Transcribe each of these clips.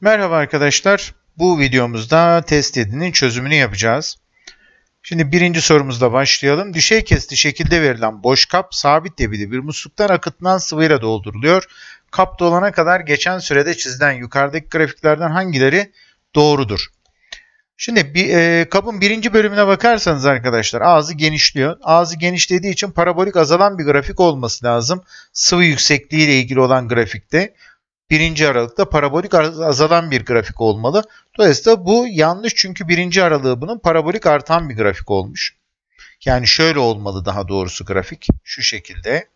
Merhaba arkadaşlar. Bu videomuzda test edinin çözümünü yapacağız. Şimdi birinci sorumuzla başlayalım. Düşey kesti şekilde verilen boş kap sabit debili bir musluktan akıtılan sıvıyla dolduruluyor. Kap dolana kadar geçen sürede çizilen yukarıdaki grafiklerden hangileri doğrudur? Şimdi bir, e, kabın birinci bölümüne bakarsanız arkadaşlar ağzı genişliyor. Ağzı genişlediği için parabolik azalan bir grafik olması lazım. Sıvı yüksekliği ile ilgili olan grafikte birinci aralıkta parabolik azalan bir grafik olmalı. Dolayısıyla bu yanlış çünkü birinci aralığı bunun parabolik artan bir grafik olmuş. Yani şöyle olmalı daha doğrusu grafik şu şekilde.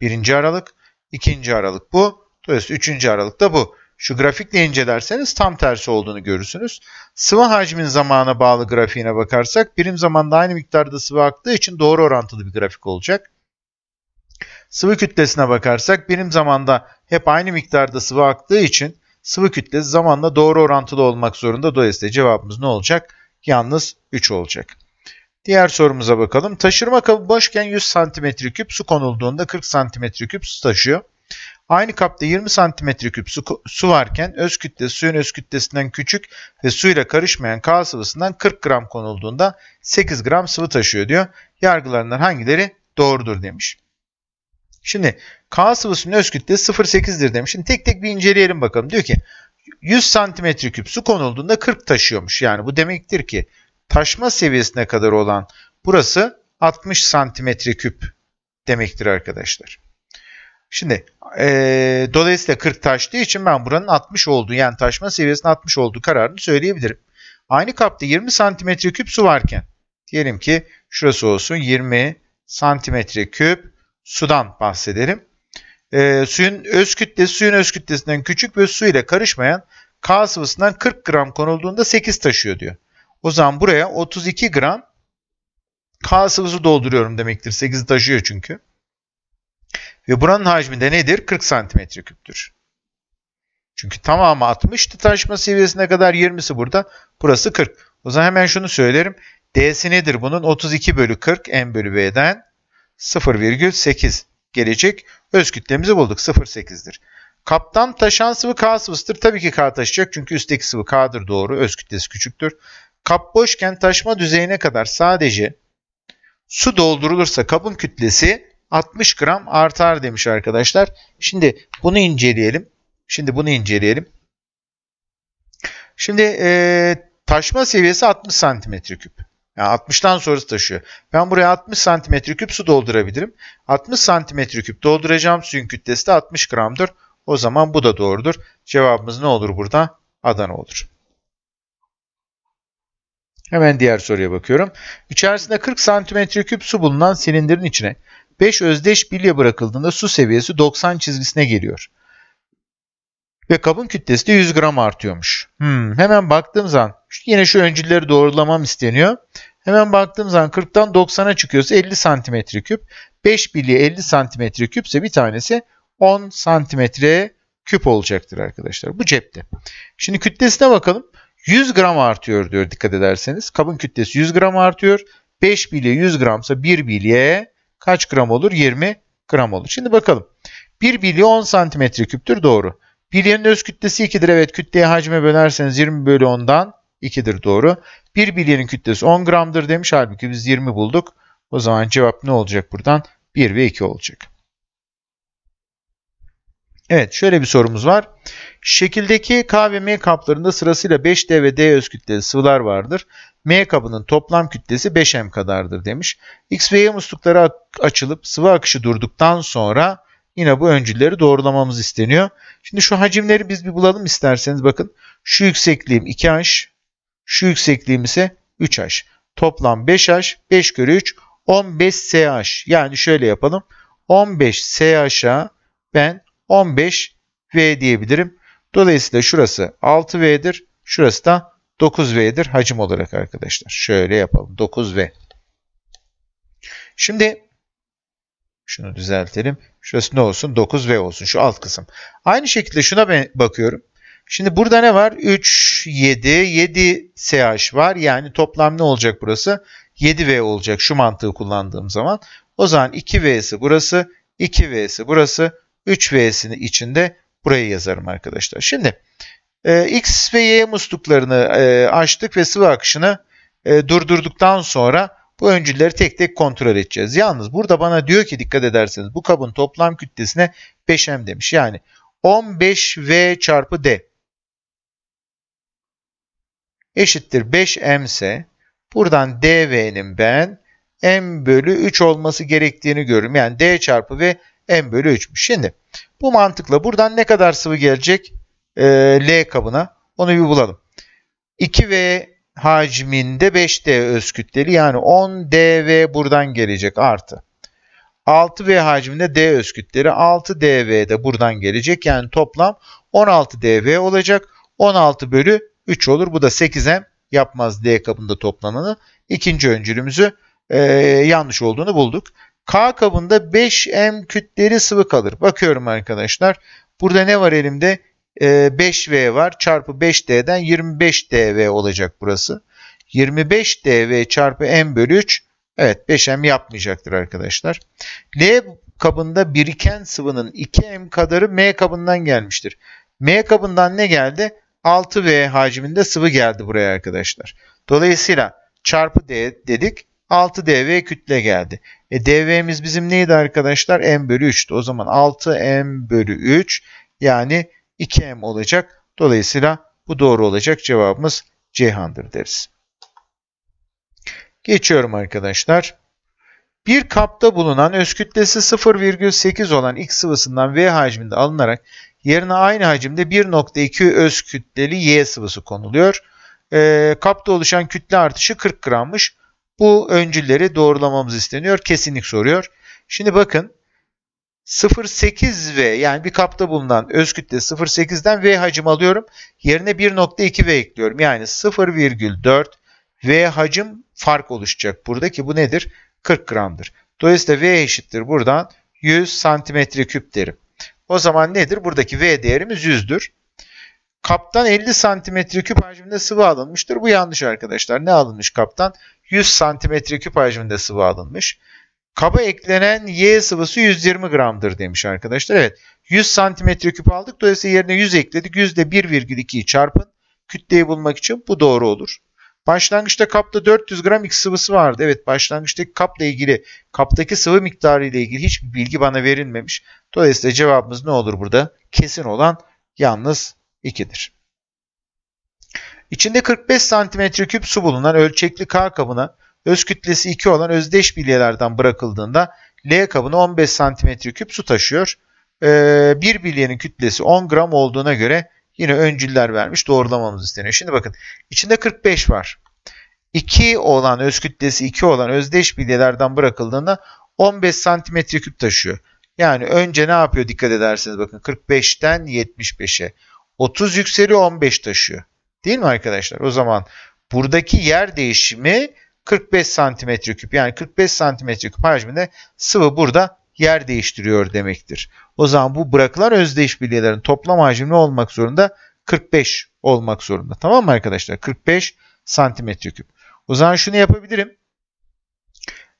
Birinci aralık, ikinci aralık bu. Dolayısıyla üçüncü aralık da bu. Şu grafikle incelerseniz tam tersi olduğunu görürsünüz. Sıvı hacmin zamana bağlı grafiğine bakarsak birim zamanda aynı miktarda sıvı aktığı için doğru orantılı bir grafik olacak. Sıvı kütlesine bakarsak birim zamanda hep aynı miktarda sıvı aktığı için sıvı kütlesi zamanla doğru orantılı olmak zorunda. Dolayısıyla cevabımız ne olacak? Yalnız 3 olacak. Diğer sorumuza bakalım. Taşırma kabı boşken 100 cm küp su konulduğunda 40 cm küp su taşıyor. Aynı kapta 20 cm küp su, su varken öz kütlesi suyun öz kütlesinden küçük ve suyla karışmayan K sıvısından 40 gram konulduğunda 8 gram sıvı taşıyor diyor. Yargılarından hangileri doğrudur demiş. Şimdi K sıvısının öz kütlesi 0.8'dir demiş. Şimdi tek tek bir inceleyelim bakalım. Diyor ki 100 santimetre küp su konulduğunda 40 taşıyormuş. Yani bu demektir ki taşma seviyesine kadar olan burası 60 santimetre küp demektir arkadaşlar. Şimdi e, dolayısıyla 40 taştığı için ben buranın 60 olduğu yani taşma seviyesinin 60 olduğu kararını söyleyebilirim. Aynı kapta 20 santimetre küp su varken diyelim ki şurası olsun 20 santimetre küp sudan bahsedelim. E, suyun öz kütlesi suyun öz kütlesinden küçük ve su ile karışmayan K sıvısından 40 gram konulduğunda 8 taşıyor diyor. O zaman buraya 32 gram K sıvısı dolduruyorum demektir. 8'i taşıyor çünkü. Ve buranın hacmi de nedir? 40 santimetre küptür. Çünkü tamamı 60 taşma seviyesine kadar 20'si burada. Burası 40. O zaman hemen şunu söylerim. D'si nedir bunun? 32 bölü 40 M bölü B'den. 0,8 gelecek. Öz kütlemizi bulduk. 0,8'dir. Kaptan taşan sıvı K sıvısıdır. Tabii ki K taşıyacak çünkü üstteki sıvı K'dır doğru. Öz kütlesi küçüktür. Kap boşken taşma düzeyine kadar sadece su doldurulursa kabın kütlesi 60 gram artar demiş arkadaşlar. Şimdi bunu inceleyelim. Şimdi bunu inceleyelim. Şimdi e, taşma seviyesi 60 santimetre küp. Yani 60'tan sonrası taşıyor. Ben buraya 60 küp su doldurabilirim. 60 küp dolduracağım suyun kütlesi de 60 gramdır. O zaman bu da doğrudur. Cevabımız ne olur burada? Adana olur. Hemen diğer soruya bakıyorum. İçerisinde 40 küp su bulunan silindirin içine 5 özdeş bilye bırakıldığında su seviyesi 90 çizgisine geliyor. Ve kabın kütlesi de 100 gram artıyormuş. Hmm, hemen baktığım zaman yine şu öncülleri doğrulamam isteniyor. Hemen baktığım zaman 40'tan 90'a çıkıyorsa 50 santimetre küp. 5 birliği 50 santimetre küpse bir tanesi 10 santimetre küp olacaktır arkadaşlar. Bu cepte. Şimdi kütlesine bakalım. 100 gram artıyor diyor dikkat ederseniz. Kabın kütlesi 100 gram artıyor. 5 bilye 100 gramsa 1 bilye kaç gram olur? 20 gram olur. Şimdi bakalım. 1 bilye 10 santimetre küptür doğru. Bilyenin öz kütlesi 2'dir. Evet kütleye hacme bölerseniz 20 bölü 10'dan 2'dir doğru. Bir bilyenin kütlesi 10 gramdır demiş. Halbuki biz 20 bulduk. O zaman cevap ne olacak buradan? 1 ve 2 olacak. Evet şöyle bir sorumuz var. Şekildeki K ve M kaplarında sırasıyla 5D ve D öz kütleli sıvılar vardır. M kabının toplam kütlesi 5M kadardır demiş. X ve Y muslukları açılıp sıvı akışı durduktan sonra yine bu öncülleri doğrulamamız isteniyor. Şimdi şu hacimleri biz bir bulalım isterseniz bakın. Şu yüksekliğim 2H, şu yüksekliğim ise 3H. Toplam 5H, 5 kere 3, 15SH. Yani şöyle yapalım. 15SH'a ben 15V diyebilirim. Dolayısıyla şurası 6V'dir. Şurası da 9V'dir hacim olarak arkadaşlar. Şöyle yapalım. 9V. Şimdi şunu düzeltelim. Şurası ne olsun? 9V olsun. Şu alt kısım. Aynı şekilde şuna bakıyorum. Şimdi burada ne var? 3, 7, 7 CH var. Yani toplam ne olacak burası? 7V olacak şu mantığı kullandığım zaman. O zaman 2V'si burası, 2V'si burası, 3V'sini içinde buraya yazarım arkadaşlar. Şimdi e, X ve Y musluklarını e, açtık ve sıvı akışını e, durdurduktan sonra bu öncülleri tek tek kontrol edeceğiz. Yalnız burada bana diyor ki dikkat ederseniz bu kabın toplam kütlesine 5M demiş. Yani 15V çarpı D eşittir 5m ise buradan dv'nin ben m bölü 3 olması gerektiğini görürüm. Yani d çarpı v m bölü 3'müş. Şimdi bu mantıkla buradan ne kadar sıvı gelecek ee, L kabına onu bir bulalım. 2V hacminde 5D öz kütleli yani 10DV buradan gelecek artı. 6V hacminde D öz kütleli 6DV de buradan gelecek yani toplam 16DV olacak. 16 bölü 3 olur. Bu da 8M yapmaz D kabında toplananı. İkinci öncülümüzü e, yanlış olduğunu bulduk. K kabında 5M kütleri sıvı kalır. Bakıyorum arkadaşlar. Burada ne var elimde? E, 5V var. Çarpı 5D'den 25DV olacak burası. 25DV çarpı M bölü 3. Evet 5M yapmayacaktır arkadaşlar. L kabında biriken sıvının 2M kadarı M kabından gelmiştir. M kabından ne geldi? 6V hacminde sıvı geldi buraya arkadaşlar. Dolayısıyla çarpı D dedik. 6DV kütle geldi. E, DV'miz bizim neydi arkadaşlar? M bölü 3'tü. O zaman 6M bölü 3 yani 2M olacak. Dolayısıyla bu doğru olacak. Cevabımız Cihan'dır deriz. Geçiyorum arkadaşlar. Bir kapta bulunan öz kütlesi 0,8 olan X sıvısından V hacminde alınarak Yerine aynı hacimde 1.2 öz kütleli Y sıvısı konuluyor. E, kapta oluşan kütle artışı 40 grammış. Bu öncülleri doğrulamamız isteniyor. Kesinlik soruyor. Şimdi bakın 0.8 V yani bir kapta bulunan öz kütle 0.8'den V hacim alıyorum. Yerine 1.2 V ekliyorum. Yani 0,4 V hacim fark oluşacak. Buradaki bu nedir? 40 gramdır. Dolayısıyla V eşittir buradan 100 santimetre küp derim. O zaman nedir? Buradaki V değerimiz 100'dür. Kaptan 50 santimetre küp hacminde sıvı alınmıştır. Bu yanlış arkadaşlar. Ne alınmış kaptan? 100 santimetre küp hacminde sıvı alınmış. Kaba eklenen Y sıvısı 120 gramdır demiş arkadaşlar. Evet 100 santimetre küp aldık. Dolayısıyla yerine 100 ekledik. %1,2'yi çarpın. Kütleyi bulmak için bu doğru olur. Başlangıçta kapta 400 gram X sıvısı vardı. Evet başlangıçtaki kapla ilgili kaptaki sıvı miktarı ile ilgili hiçbir bilgi bana verilmemiş. Dolayısıyla cevabımız ne olur burada? Kesin olan yalnız 2'dir. İçinde 45 cm küp su bulunan ölçekli K kabına öz kütlesi 2 olan özdeş bilyelerden bırakıldığında L kabına 15 cm küp su taşıyor. Ee, bir bilyenin kütlesi 10 gram olduğuna göre Yine öncüller vermiş. Doğrulamamız isteniyor. Şimdi bakın. içinde 45 var. 2 olan öz kütlesi 2 olan özdeş bilyelerden bırakıldığında 15 santimetre küp taşıyor. Yani önce ne yapıyor dikkat ederseniz bakın 45'ten 75'e 30 yükseliyor 15 taşıyor. Değil mi arkadaşlar? O zaman buradaki yer değişimi 45 santimetre küp yani 45 santimetre küp hacminde sıvı burada yer değiştiriyor demektir. O zaman bu bırakılan özdeş bilyelerin toplam hacmi ne olmak zorunda? 45 olmak zorunda. Tamam mı arkadaşlar? 45 santimetreküp. O zaman şunu yapabilirim.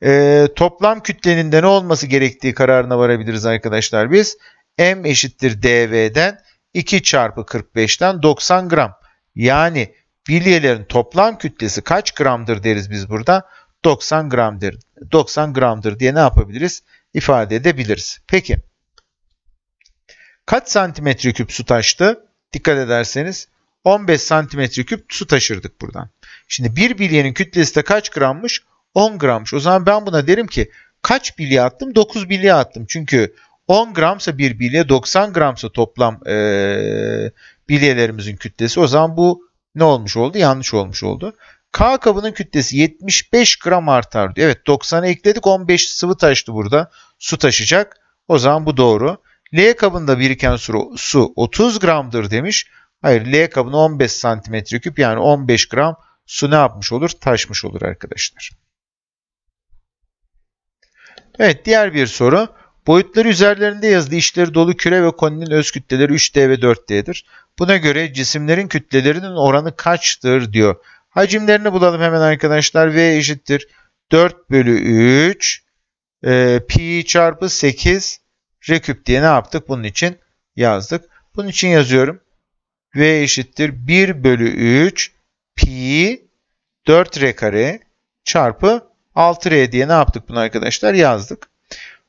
Ee, toplam kütlenin de ne olması gerektiği kararına varabiliriz arkadaşlar biz. M eşittir dv'den 2 çarpı 45'ten 90 gram. Yani bilyelerin toplam kütlesi kaç gramdır deriz biz burada? 90 gramdır. 90 gramdır diye ne yapabiliriz? ifade edebiliriz. Peki kaç santimetre küp su taştı? Dikkat ederseniz 15 santimetre küp su taşırdık buradan. Şimdi bir bilyenin kütlesi de kaç grammış? 10 grammış. O zaman ben buna derim ki kaç bilye attım? 9 bilye attım. Çünkü 10 gramsa bir bilye 90 gramsa toplam e, bilyelerimizin kütlesi. O zaman bu ne olmuş oldu? Yanlış olmuş oldu. K kabının kütlesi 75 gram artar diyor. Evet 90'a ekledik 15 sıvı taştı burada. Su taşıyacak. O zaman bu doğru. L kabında biriken su, su 30 gramdır demiş. Hayır L kabına 15 santimetre küp yani 15 gram su ne yapmış olur? Taşmış olur arkadaşlar. Evet diğer bir soru. Boyutları üzerlerinde yazılı işleri dolu küre ve koninin öz kütleleri 3D ve 4D'dir. Buna göre cisimlerin kütlelerinin oranı kaçtır diyor. Hacimlerini bulalım hemen arkadaşlar. V eşittir 4 bölü 3 e, pi çarpı 8 reküp diye ne yaptık? Bunun için yazdık. Bunun için yazıyorum. V eşittir 1 bölü 3 pi 4R kare çarpı 6R diye ne yaptık bunu arkadaşlar? Yazdık.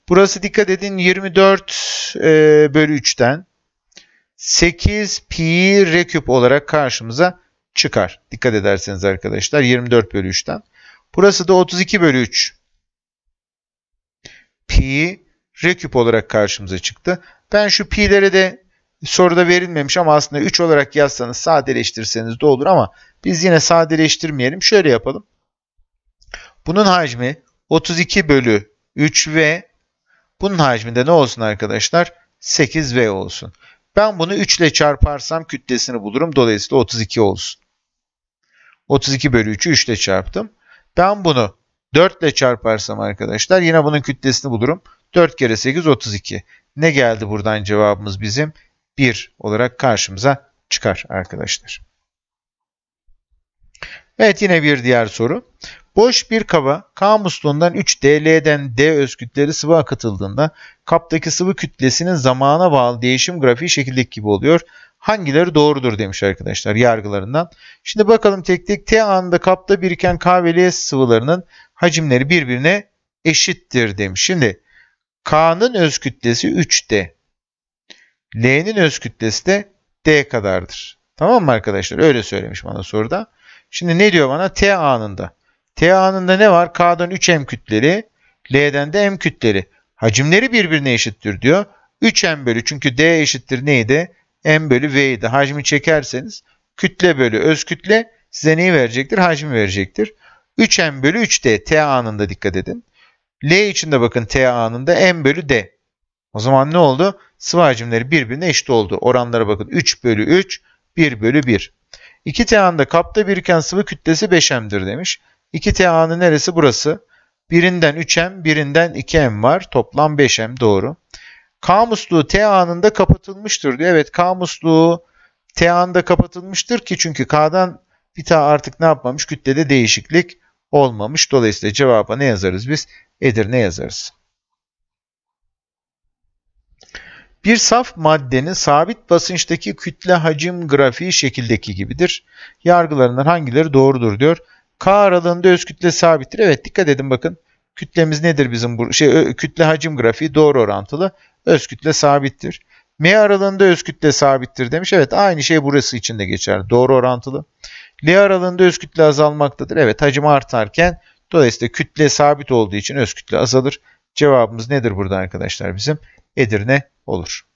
Burası dikkat edin 24 e, bölü 3'ten 8 pi R küp olarak karşımıza çıkar. Dikkat ederseniz arkadaşlar 24 bölü 3'ten. Burası da 32 bölü 3. Pi küp olarak karşımıza çıktı. Ben şu pi'lere de soruda verilmemiş ama aslında 3 olarak yazsanız sadeleştirseniz de olur ama biz yine sadeleştirmeyelim. Şöyle yapalım. Bunun hacmi 32 bölü 3V. Bunun hacmi de ne olsun arkadaşlar? 8V olsun. Ben bunu 3 ile çarparsam kütlesini bulurum. Dolayısıyla 32 olsun. 32 bölü 3'ü 3 ile çarptım. Ben bunu 4 ile çarparsam arkadaşlar yine bunun kütlesini bulurum. 4 kere 8 32. Ne geldi buradan cevabımız bizim? 1 olarak karşımıza çıkar arkadaşlar. Evet yine bir diğer soru. Boş bir kaba K musluğundan 3 DL'den D öz kütleri sıvı akıtıldığında kaptaki sıvı kütlesinin zamana bağlı değişim grafiği şekildeki gibi oluyor hangileri doğrudur demiş arkadaşlar yargılarından. Şimdi bakalım tek tek T anında kapta biriken K ve L sıvılarının hacimleri birbirine eşittir demiş. Şimdi K'nın öz kütlesi 3D. L'nin öz kütlesi de D kadardır. Tamam mı arkadaşlar? Öyle söylemiş bana soruda. Şimdi ne diyor bana? T anında. T anında ne var? K'dan 3M kütleri, L'den de M kütleri. Hacimleri birbirine eşittir diyor. 3M bölü çünkü D eşittir neydi? m bölü v'ydi. Hacmi çekerseniz kütle bölü öz kütle size neyi verecektir? Hacmi verecektir. 3m bölü 3d t anında dikkat edin. L için de bakın t anında m bölü d. O zaman ne oldu? Sıvı hacimleri birbirine eşit oldu. Oranlara bakın 3 bölü 3, 1 bölü 1. 2 t anında kapta biriken sıvı kütlesi 5m'dir demiş. 2 t anı neresi? Burası. Birinden 3m, birinden 2m var. Toplam 5m doğru kamusluğu T anında kapatılmıştır diyor. Evet kamusluğu T anında kapatılmıştır ki çünkü K'dan bir T artık ne yapmamış? Kütlede değişiklik olmamış. Dolayısıyla cevaba ne yazarız biz? Edirne yazarız. Bir saf maddenin sabit basınçtaki kütle hacim grafiği şekildeki gibidir. Yargılarından hangileri doğrudur diyor. K aralığında öz kütle sabittir. Evet dikkat edin bakın. Kütlemiz nedir bizim bu şey kütle hacim grafiği doğru orantılı öz kütle sabittir. M aralığında öz kütle sabittir demiş. Evet aynı şey burası için de geçerli. Doğru orantılı. L aralığında öz kütle azalmaktadır. Evet hacim artarken dolayısıyla kütle sabit olduğu için öz kütle azalır. Cevabımız nedir burada arkadaşlar bizim? Edirne olur.